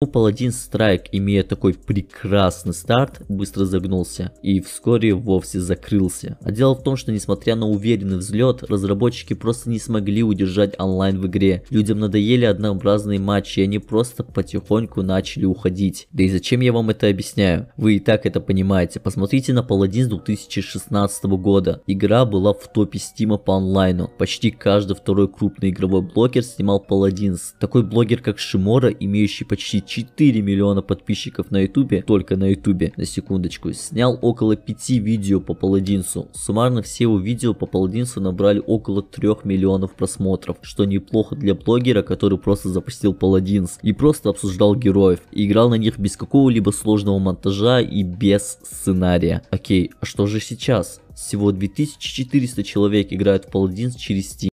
Ну, паладин Страйк, имея такой прекрасный старт, быстро загнулся и вскоре вовсе закрылся. А дело в том, что несмотря на уверенный взлет, разработчики просто не смогли удержать онлайн в игре. Людям надоели однообразные матчи, и они просто потихоньку начали уходить. Да и зачем я вам это объясняю? Вы и так это понимаете. Посмотрите на паладин с 2016 года. Игра была в топе стима по онлайну. Почти каждый второй крупный игровой блогер снимал паладинс. Такой блогер как Шимора, имеющий почти 4 миллиона подписчиков на ютубе, только на ютубе, на секундочку, снял около 5 видео по паладинсу. Суммарно все его видео по паладинсу набрали около 3 миллионов просмотров, что неплохо для блогера, который просто запустил паладинс и просто обсуждал героев, и играл на них без какого-либо сложного монтажа и без сценария. Окей, а что же сейчас? Всего 2400 человек играют в паладинс через Steam.